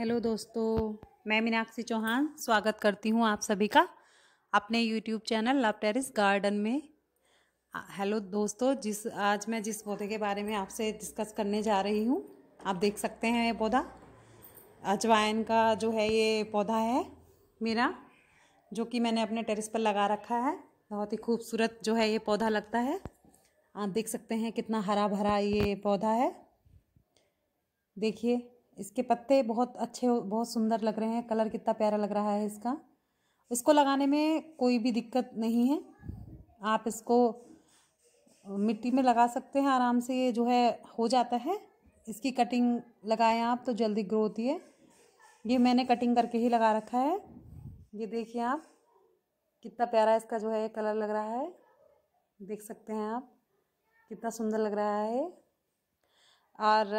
hello दोस्तों मैं मीनाक्षी चौहान स्वागत करती हूँ आप सभी का अपने YouTube channel love terrace garden में हेलो दोस्तों जिस आज मैं जिस पौधे के बारे में आपसे डिस्कस करने जा रही हूँ आप देख सकते हैं ये पौधा अजवाइन का जो है ये पौधा है मेरा जो कि मैंने अपने टेरिस पर लगा रखा है बहुत ही खूबसूरत जो है ये पौधा लगता है आप देख सकते हैं कितना हरा भरा ये पौधा है देखिए इसके पत्ते बहुत अच्छे बहुत सुंदर लग रहे हैं कलर कितना प्यारा लग रहा है इसका इसको लगाने में कोई भी दिक्कत नहीं है आप इसको मिट्टी में लगा सकते हैं आराम से ये जो है हो जाता है इसकी कटिंग लगाएं आप तो जल्दी ग्रो होती है ये मैंने कटिंग करके ही लगा रखा है ये देखिए आप कितना प्यारा इसका जो है कलर लग रहा है देख सकते हैं आप कितना सुंदर लग रहा है और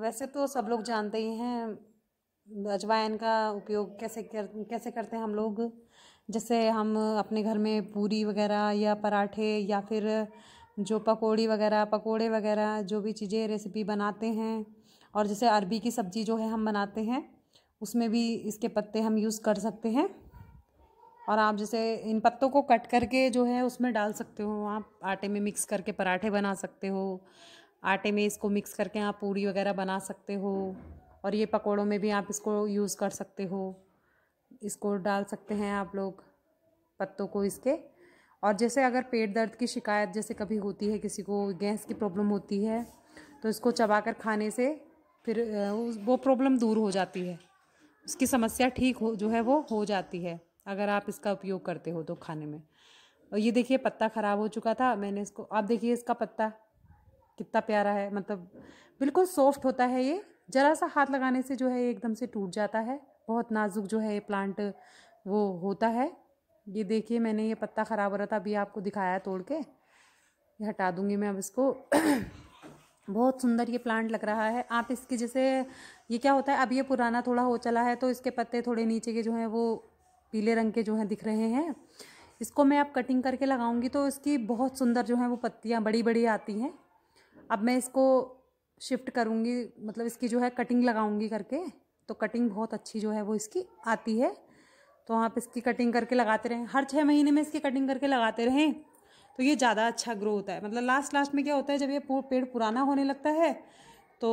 वैसे तो सब लोग जानते ही हैं अजवाइन का उपयोग कैसे कर कैसे करते हैं हम लोग जैसे हम अपने घर में पूरी वगैरह या पराठे या फिर जो पकौड़ी वगैरह पकोड़े वगैरह जो भी चीज़ें रेसिपी बनाते हैं और जैसे अरबी की सब्ज़ी जो है हम बनाते हैं उसमें भी इसके पत्ते हम यूज़ कर सकते हैं और आप जैसे इन पत्तों को कट करके जो है उसमें डाल सकते हो आप आटे में मिक्स करके पराठे बना सकते हो आटे में इसको मिक्स करके आप पूरी वगैरह बना सकते हो और ये पकोड़ों में भी आप इसको यूज़ कर सकते हो इसको डाल सकते हैं आप लोग पत्तों को इसके और जैसे अगर पेट दर्द की शिकायत जैसे कभी होती है किसी को गैस की प्रॉब्लम होती है तो इसको चबा कर खाने से फिर वो प्रॉब्लम दूर हो जाती है उसकी समस्या ठीक हो जो है वो हो जाती है अगर आप इसका उपयोग करते हो तो खाने में और ये देखिए पत्ता ख़राब हो चुका था मैंने इसको आप देखिए इसका पत्ता कितना प्यारा है मतलब बिल्कुल सॉफ्ट होता है ये ज़रा सा हाथ लगाने से जो है एकदम से टूट जाता है बहुत नाजुक जो है ये प्लांट वो होता है ये देखिए मैंने ये पत्ता ख़राब हो रहा था अभी आपको दिखाया तोड़ के ये हटा दूँगी मैं अब इसको बहुत सुंदर ये प्लांट लग रहा है आप इसके जैसे ये क्या होता है अब ये पुराना थोड़ा हो चला है तो इसके पत्ते थोड़े नीचे के जो हैं वो पीले रंग के जो हैं दिख रहे हैं इसको मैं अब कटिंग करके लगाऊंगी तो इसकी बहुत सुंदर जो है वो पत्तियाँ बड़ी बड़ी आती हैं अब मैं इसको शिफ्ट करूँगी मतलब इसकी जो है कटिंग लगाऊँगी करके तो कटिंग बहुत अच्छी जो है वो इसकी आती है तो आप इसकी कटिंग करके लगाते रहें हर छः महीने में इसकी कटिंग करके लगाते रहें तो ये ज़्यादा अच्छा ग्रो होता है मतलब लास्ट लास्ट में क्या होता है जब ये पेड़ पुराना होने लगता है तो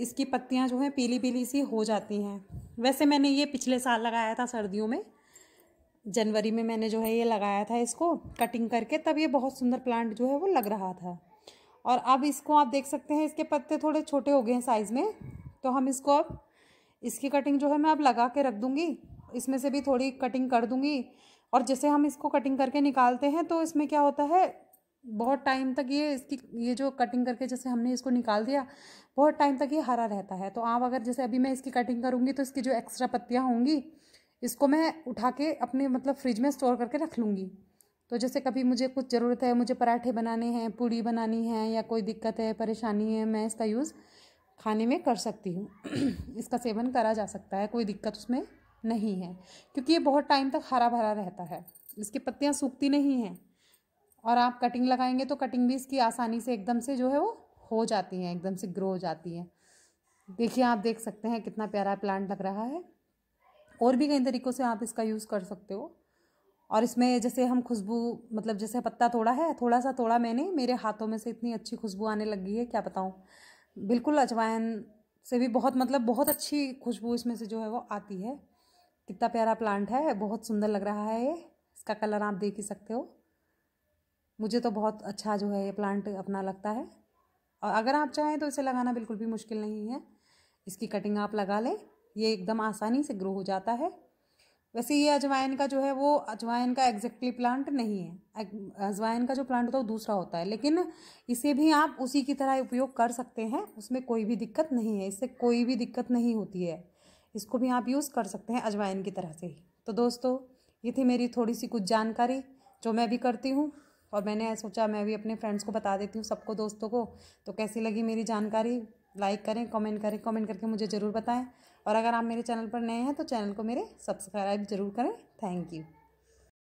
इसकी पत्तियाँ जो हैं पीली पीली सी हो जाती हैं वैसे मैंने ये पिछले साल लगाया था सर्दियों में जनवरी में मैंने जो है ये लगाया था इसको कटिंग करके तब ये बहुत सुंदर प्लांट जो है वो लग रहा था और अब इसको आप देख सकते हैं इसके पत्ते थोड़े छोटे हो गए हैं साइज़ में तो हम इसको अब इसकी कटिंग जो है मैं अब लगा के रख दूँगी इसमें से भी थोड़ी कटिंग कर दूँगी और जैसे हम इसको कटिंग करके निकालते हैं तो इसमें क्या होता है बहुत टाइम तक ये इसकी ये जो कटिंग करके जैसे हमने इसको निकाल दिया बहुत टाइम तक ये हरा रहता है तो आप अगर जैसे अभी मैं इसकी कटिंग करूँगी तो इसकी जो एक्स्ट्रा पत्तियाँ होंगी इसको मैं उठा के अपने मतलब फ्रिज में स्टोर करके रख लूँगी तो जैसे कभी मुझे कुछ ज़रूरत है मुझे पराठे बनाने हैं पूड़ी बनानी है या कोई दिक्कत है परेशानी है मैं इसका यूज़ खाने में कर सकती हूँ इसका सेवन करा जा सकता है कोई दिक्कत उसमें नहीं है क्योंकि ये बहुत टाइम तक हरा भरा रहता है इसकी पत्तियाँ सूखती नहीं हैं और आप कटिंग लगाएंगे तो कटिंग भी इसकी आसानी से एकदम से जो है वो हो जाती हैं एकदम से ग्रो हो जाती हैं देखिए आप देख सकते हैं कितना प्यारा प्लांट लग रहा है और भी कई तरीक़ों से आप इसका यूज़ कर सकते हो और इसमें जैसे हम खुशबू मतलब जैसे पत्ता तोड़ा है थोड़ा सा तोड़ा मैंने मेरे हाथों में से इतनी अच्छी खुशबू आने लगी है क्या बताऊँ बिल्कुल अजवाइन से भी बहुत मतलब बहुत अच्छी खुशबू इसमें से जो है वो आती है कितना प्यारा प्लांट है बहुत सुंदर लग रहा है ये इसका कलर आप देख ही सकते हो मुझे तो बहुत अच्छा जो है ये प्लांट अपना लगता है और अगर आप चाहें तो इसे लगाना बिल्कुल भी मुश्किल नहीं है इसकी कटिंग आप लगा लें ये एकदम आसानी से ग्रो हो जाता है वैसे ये अजवाइन का जो है वो अजवाइन का एग्जैक्टली प्लांट नहीं है अजवाइन का जो प्लांट होता है वो दूसरा होता है लेकिन इसे भी आप उसी की तरह उपयोग कर सकते हैं उसमें कोई भी दिक्कत नहीं है इससे कोई भी दिक्कत नहीं होती है इसको भी आप यूज़ कर सकते हैं अजवाइन की तरह से ही तो दोस्तों ये थी मेरी थोड़ी सी कुछ जानकारी जो मैं भी करती हूँ और मैंने सोचा मैं भी अपने फ्रेंड्स को बता देती हूँ सबको दोस्तों को तो कैसी लगी मेरी जानकारी लाइक करें कमेंट करें कमेंट करके मुझे ज़रूर बताएं और अगर आप मेरे चैनल पर नए हैं तो चैनल को मेरे सब्सक्राइब ज़रूर करें थैंक यू